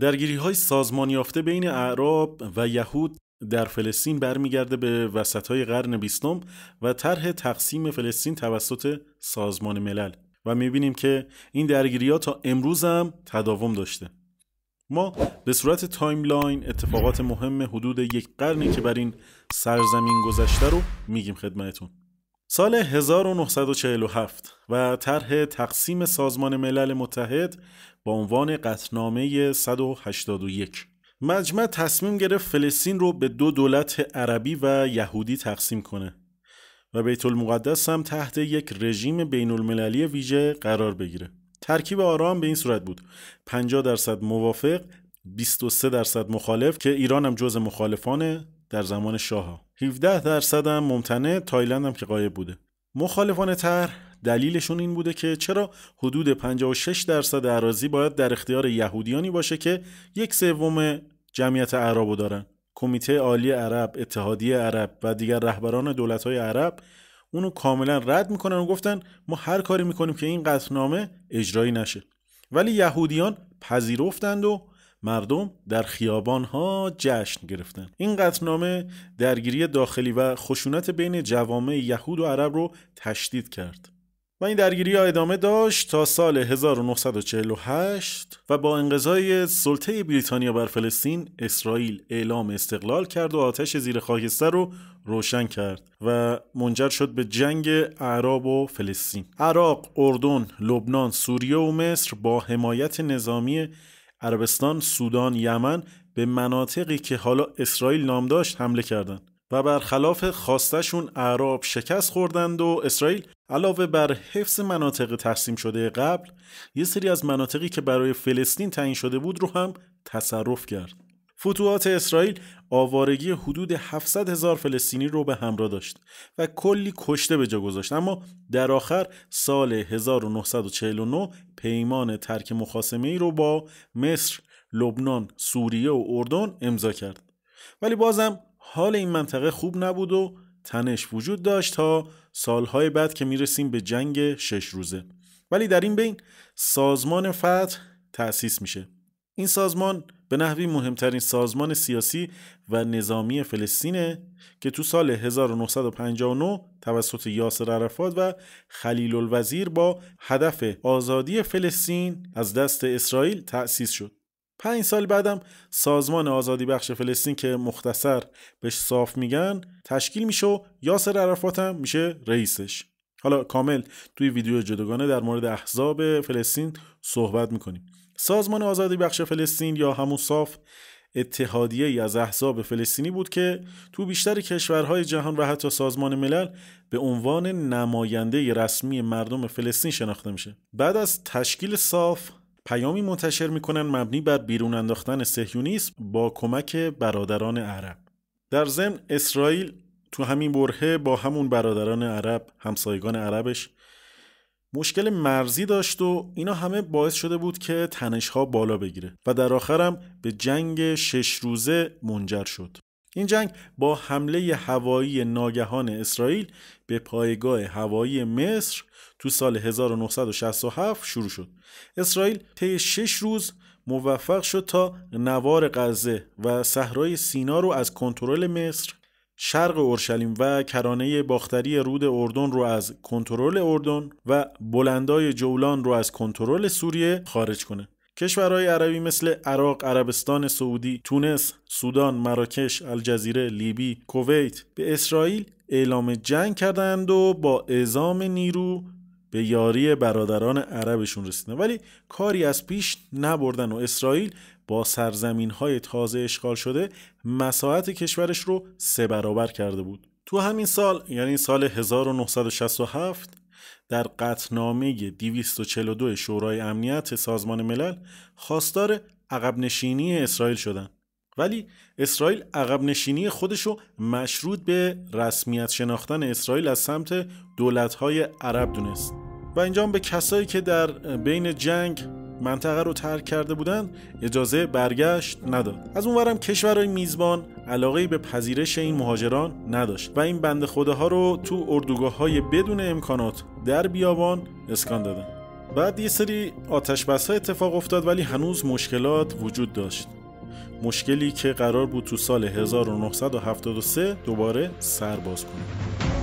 درگیری های سازمان یافته بین اعراب و یهود در فلسطین برمیگرده به وسط های قرن بیستم و طرح تقسیم فلسطین توسط سازمان ملل و میبینیم که این درگیری ها تا امروز هم تداوم داشته ما به صورت تایملاین اتفاقات مهم حدود یک قرنی که بر این سرزمین گذشته رو میگیم خدمتون سال 1947 و طرح تقسیم سازمان ملل متحد با عنوان قطنامه 181 مجمع تصمیم گرفت فلسطین رو به دو دولت عربی و یهودی تقسیم کنه و بیت المقدس هم تحت یک رژیم بین المللی ویژه قرار بگیره ترکیب آرام به این صورت بود 50 درصد موافق 23 درصد مخالف که ایران هم جز مخالفانه در زمان شاه 17 درصد هم ممتنع تایلند هم که قایب بوده مخالفان تر دلیلشون این بوده که چرا حدود 56 درصد اراضی باید در اختیار یهودیانی باشه که یک سوم جمعیت عربو دارن کمیته عالی عرب، اتحادیه عرب و دیگر رهبران دولت‌های عرب اونو کاملا رد میکنن و گفتن ما هر کاری میکنیم که این قطعنامه اجرایی نشه ولی یهودیان پذیرفتند و مردم در خیابان ها جشن گرفتن این قطنامه درگیری داخلی و خشونت بین جوامع یهود و عرب رو تشدید کرد و این درگیری ها ادامه داشت تا سال 1948 و با انقضای سلطه بریتانیا بر فلسطین اسرائیل اعلام استقلال کرد و آتش زیر خاکستر رو روشن کرد و منجر شد به جنگ عرب و فلسطین عراق، اردن، لبنان، سوریه و مصر با حمایت نظامی عربستان، سودان، یمن به مناطقی که حالا اسرائیل نام داشت حمله کردند و برخلاف خواستشون اعراب شکست خوردند و اسرائیل علاوه بر حفظ مناطق تقسیم شده قبل یه سری از مناطقی که برای فلسطین تعیین شده بود رو هم تصرف کرد فتوحات اسرائیل آوارگی حدود 700 هزار فلسطینی رو به همراه داشت و کلی کشته به جا گذاشت اما در آخر سال 1949 پیمان ترک مخاسمه ای رو با مصر، لبنان، سوریه و اردن امضا کرد ولی بازم حال این منطقه خوب نبود و تنش وجود داشت تا سالهای بعد که میرسیم به جنگ شش روزه ولی در این بین سازمان فتح تأسیس میشه این سازمان به نحوی مهمترین سازمان سیاسی و نظامی فلسطینه که تو سال 1959 توسط یاسر عرفات و خلیل الوزیر با هدف آزادی فلسطین از دست اسرائیل تأسیس شد. پنج سال بعدم سازمان آزادی بخش فلسطین که مختصر بهش صاف میگن تشکیل میشه و یاسر عرفات هم میشه رئیسش. حالا کامل توی ویدیو جداگانه در مورد احزاب فلسطین صحبت میکنیم. سازمان آزادی بخش فلسطین یا همون صاف اتحادیه ای از احزاب فلسطینی بود که تو بیشتر کشورهای جهان و حتی سازمان ملل به عنوان نماینده رسمی مردم فلسطین شناخته میشه بعد از تشکیل صاف پیامی منتشر میکنن مبنی بر بیرون انداختن سهیونیسم با کمک برادران عرب در ضمن اسرائیل تو همین برهه با همون برادران عرب همسایگان عربش مشکل مرزی داشت و اینا همه باعث شده بود که تنشها بالا بگیره و در آخرم به جنگ شش روزه منجر شد این جنگ با حمله هوایی ناگهان اسرائیل به پایگاه هوایی مصر تو سال 1967 شروع شد. اسرائیل طی 6 روز موفق شد تا نوار غزه و صحرای سینا رو از کنترل مصر شرق اورشلیم و کرانه باختری رود اردن رو از کنترل اردن و بلندای جولان رو از کنترل سوریه خارج کنه کشورهای عربی مثل عراق، عربستان سعودی، تونس، سودان، مراکش، الجزیره، لیبی، کویت به اسرائیل اعلام جنگ کردند و با اعزام نیرو به یاری برادران عربشون رسیدن ولی کاری از پیش نبردن و اسرائیل با سرزمین های تازه اشغال شده مساحت کشورش رو سه برابر کرده بود تو همین سال یعنی سال 1967 در قطنامه 242 شورای امنیت سازمان ملل خواستار عقب نشینی اسرائیل شدن ولی اسرائیل عقب نشینی خودشو مشروط به رسمیت شناختن اسرائیل از سمت دولت‌های عرب دونست و اینجا به کسایی که در بین جنگ منطقه رو ترک کرده بودند اجازه برگشت نداد از اونورم کشورهای میزبان علاقه به پذیرش این مهاجران نداشت و این بند خداها رو تو اردوگاه های بدون امکانات در بیابان اسکان دادن بعد یه سری آتش ها اتفاق افتاد ولی هنوز مشکلات وجود داشت مشکلی که قرار بود تو سال 1973 دوباره سر باز کنه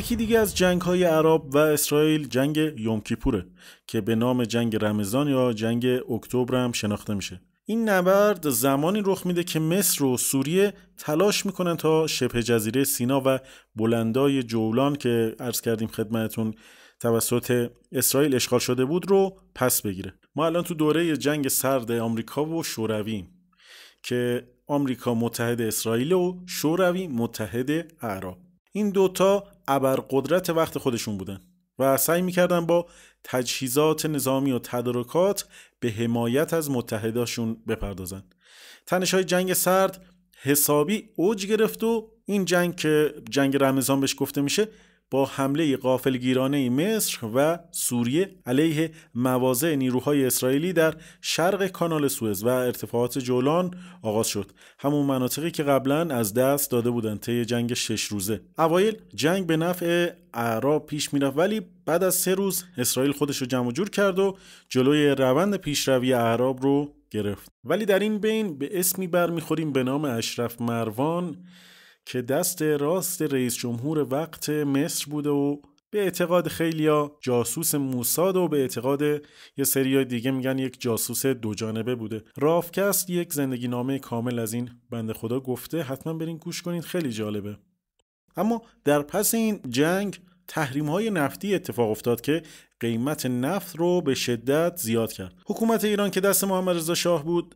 یکی دیگه از جنگ های عرب و اسرائیل جنگ یومکیپوره که به نام جنگ رمضان یا جنگ اکتبر هم شناخته میشه این نبرد زمانی رخ میده که مصر و سوریه تلاش میکنن تا شبه جزیره سینا و بلندای جولان که عرض کردیم خدمتون توسط اسرائیل اشغال شده بود رو پس بگیره ما الان تو دوره جنگ سرد آمریکا و شوروی که آمریکا متحد اسرائیل و شوروی متحد اعراب این دوتا قدرت وقت خودشون بودن و سعی میکردن با تجهیزات نظامی و تدارکات به حمایت از متحداشون بپردازن تنش های جنگ سرد حسابی اوج گرفت و این جنگ که جنگ رمضان بهش گفته میشه با حمله قافلگیرانه مصر و سوریه علیه مواضع نیروهای اسرائیلی در شرق کانال سوئز و ارتفاعات جولان آغاز شد همون مناطقی که قبلا از دست داده بودند طی جنگ شش روزه اوایل جنگ به نفع اعراب پیش میرفت ولی بعد از سه روز اسرائیل خودش رو جمع جور کرد و جلوی روند پیشروی اعراب رو گرفت ولی در این بین به اسمی برمیخوریم به نام اشرف مروان که دست راست رئیس جمهور وقت مصر بوده و به اعتقاد خیلیا جاسوس موساد و به اعتقاد یه سری دیگه میگن یک جاسوس دو جانبه بوده رافکست یک زندگی نامه کامل از این بنده خدا گفته حتما برین گوش کنید خیلی جالبه اما در پس این جنگ تحریم های نفتی اتفاق افتاد که قیمت نفت رو به شدت زیاد کرد حکومت ایران که دست محمد رضا شاه بود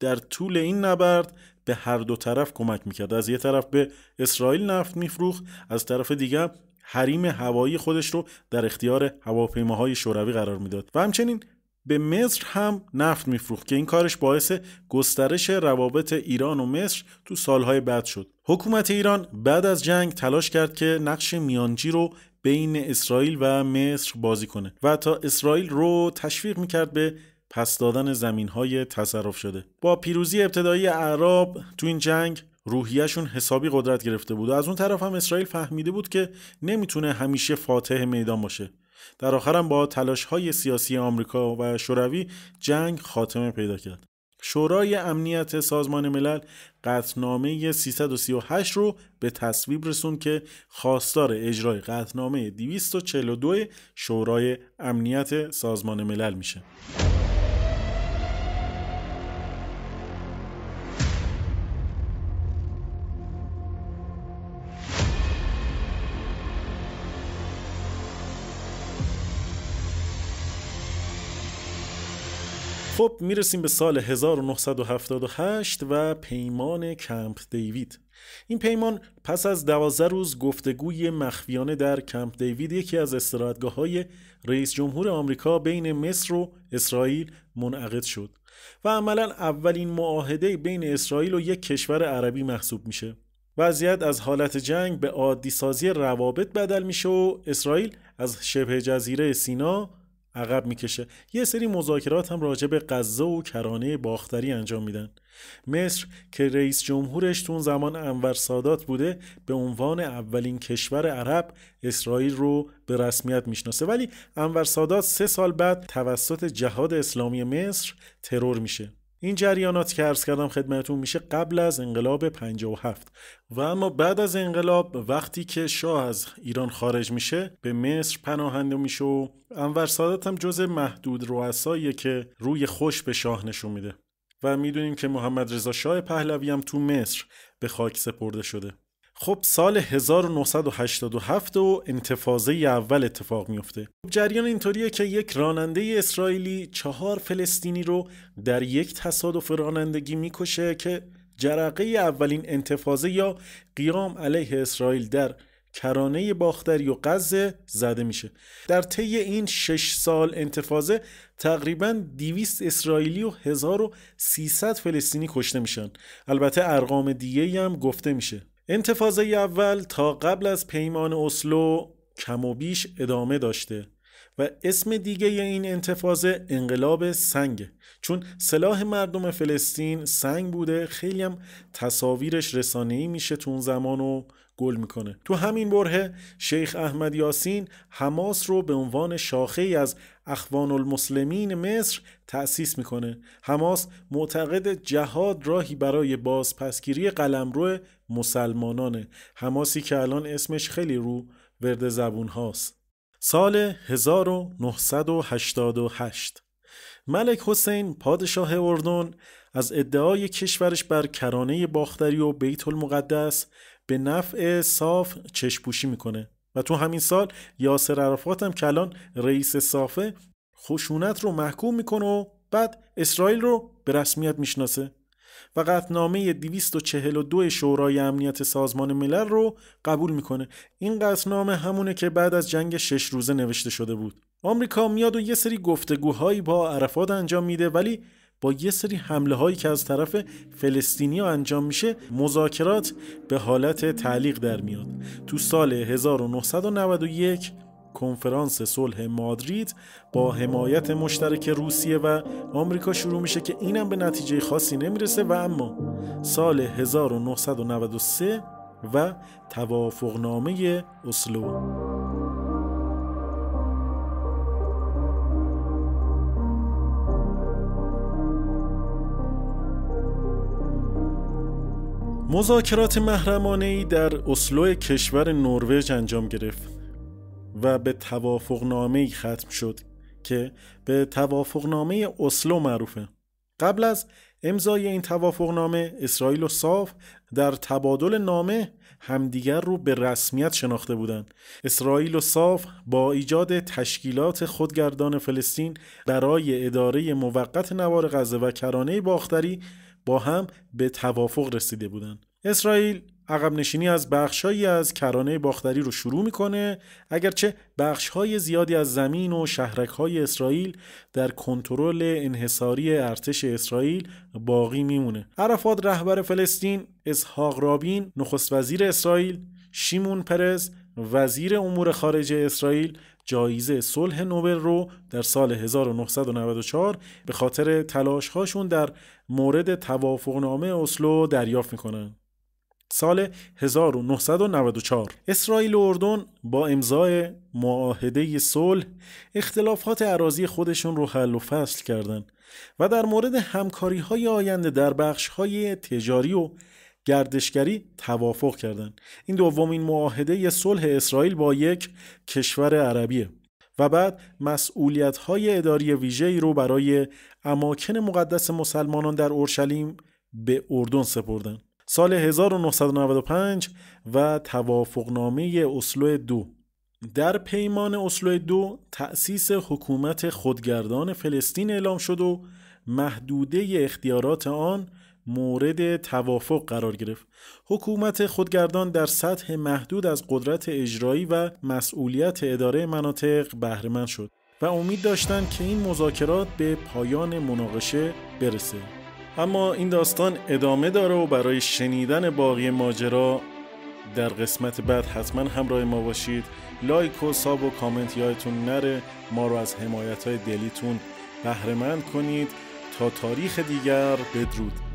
در طول این نبرد به هر دو طرف کمک میکرد از یه طرف به اسرائیل نفت میفروخت از طرف دیگر حریم هوایی خودش رو در اختیار هواپیماهای شوروی قرار میداد و همچنین به مصر هم نفت میفروخت که این کارش باعث گسترش روابط ایران و مصر تو سالهای بعد شد حکومت ایران بعد از جنگ تلاش کرد که نقش میانجی رو بین اسرائیل و مصر بازی کنه و تا اسرائیل رو تشویق میکرد به پس دادن زمین های تصرف شده با پیروزی ابتدایی عرب تو این جنگ روحیهشون حسابی قدرت گرفته بود و از اون طرف هم اسرائیل فهمیده بود که نمیتونه همیشه فاتح میدان باشه در آخرم با تلاش های سیاسی آمریکا و شوروی جنگ خاتمه پیدا کرد شورای امنیت سازمان ملل قطنامه 338 رو به تصویب رسون که خواستار اجرای قطنامه 242 شورای امنیت سازمان ملل میشه خب میرسیم به سال 1978 و پیمان کمپ دیوید این پیمان پس از دوازده روز گفتگوی مخفیانه در کمپ دیوید یکی از استراتگاه های رئیس جمهور آمریکا بین مصر و اسرائیل منعقد شد و عملا اولین معاهده بین اسرائیل و یک کشور عربی محسوب میشه وضعیت از حالت جنگ به عادی سازی روابط بدل میشه و اسرائیل از شبه جزیره سینا عقب میکشه یه سری مذاکرات هم راجع به غزه و کرانه باختری انجام میدن مصر که رئیس جمهورش تون زمان انور سادات بوده به عنوان اولین کشور عرب اسرائیل رو به رسمیت میشناسه ولی انور سادات سه سال بعد توسط جهاد اسلامی مصر ترور میشه این جریانات که ارز کردم خدمتون میشه قبل از انقلاب 57 و اما بعد از انقلاب وقتی که شاه از ایران خارج میشه به مصر پناهنده میشه و انور سادات هم محدود رؤسایی که روی خوش به شاه نشون میده و میدونیم که محمد رضا شاه پهلوی هم تو مصر به خاک سپرده شده خب سال 1987 و انتفاضه اول اتفاق میفته خب جریان اینطوریه که یک راننده اسرائیلی چهار فلسطینی رو در یک تصادف رانندگی میکشه که جرقه اولین انتفاضه یا قیام علیه اسرائیل در کرانه باختری و غزه زده میشه در طی این شش سال انتفاضه تقریبا 200 اسرائیلی و 1300 فلسطینی کشته میشن البته ارقام دیگه هم گفته میشه انتفاضه اول تا قبل از پیمان اسلو کم و بیش ادامه داشته و اسم دیگه این انتفاضه انقلاب سنگ چون سلاح مردم فلسطین سنگ بوده خیلی هم تصاویرش رسانه‌ای میشه تو اون زمان و گل میکنه تو همین بره شیخ احمد یاسین حماس رو به عنوان شاخه ای از اخوان المسلمین مصر تأسیس میکنه حماس معتقد جهاد راهی برای بازپسگیری قلمرو مسلمانانه حماسی که الان اسمش خیلی رو ورد زبون هاست سال 1988 ملک حسین پادشاه اردن از ادعای کشورش بر کرانه باختری و بیت المقدس به نفع صاف چشپوشی میکنه و تو همین سال یاسر عرفات هم که الان رئیس صافه خشونت رو محکوم میکنه و بعد اسرائیل رو به رسمیت میشناسه و قطنامه 242 شورای امنیت سازمان ملل رو قبول میکنه این قطنامه همونه که بعد از جنگ شش روزه نوشته شده بود آمریکا میاد و یه سری گفتگوهایی با عرفات انجام میده ولی با یه سری حمله هایی که از طرف فلسطینی ها انجام میشه مذاکرات به حالت تعلیق در میاد تو سال 1991 کنفرانس صلح مادرید با حمایت مشترک روسیه و آمریکا شروع میشه که اینم به نتیجه خاصی نمیرسه و اما سال 1993 و توافقنامه اسلو مذاکرات محرمانه ای در اسلو کشور نروژ انجام گرفت و به نامه ای ختم شد که به توافق نامه اسلو معروفه قبل از امضای این توافق نامه، اسرائیل و صاف در تبادل نامه همدیگر رو به رسمیت شناخته بودند. اسرائیل و صاف با ایجاد تشکیلات خودگردان فلسطین برای اداره موقت نوار غزه و کرانه باختری با هم به توافق رسیده بودند. اسرائیل عقب نشینی از بخشهایی از کرانه باختری رو شروع میکنه اگرچه های زیادی از زمین و شهرک های اسرائیل در کنترل انحصاری ارتش اسرائیل باقی میمونه عرفات رهبر فلسطین اسحاق رابین نخست وزیر اسرائیل شیمون پرز وزیر امور خارجه اسرائیل جایزه صلح نوبل رو در سال 1994 به خاطر تلاش‌هاشون در مورد توافقنامه اسلو دریافت میکنن. سال 1994 اسرائیل و اردن با امضای معاهده صلح اختلافات عراضی خودشون رو حل و فصل کردند و در مورد همکاری‌های آینده در بخش‌های تجاری و گردشگری توافق کردند این دومین معاهده صلح اسرائیل با یک کشور عربیه و بعد مسئولیت های اداری ویژه ای رو برای اماکن مقدس مسلمانان در اورشلیم به اردن سپردن سال 1995 و توافقنامه اسلو دو در پیمان اسلو دو تأسیس حکومت خودگردان فلسطین اعلام شد و محدوده اختیارات آن مورد توافق قرار گرفت حکومت خودگردان در سطح محدود از قدرت اجرایی و مسئولیت اداره مناطق بهرهمند شد و امید داشتند که این مذاکرات به پایان مناقشه برسه اما این داستان ادامه داره و برای شنیدن باقی ماجرا در قسمت بعد حتما همراه ما باشید لایک و ساب و کامنت یادتون نره ما رو از حمایت های دلیتون بهرهمند کنید تا تاریخ دیگر بدرود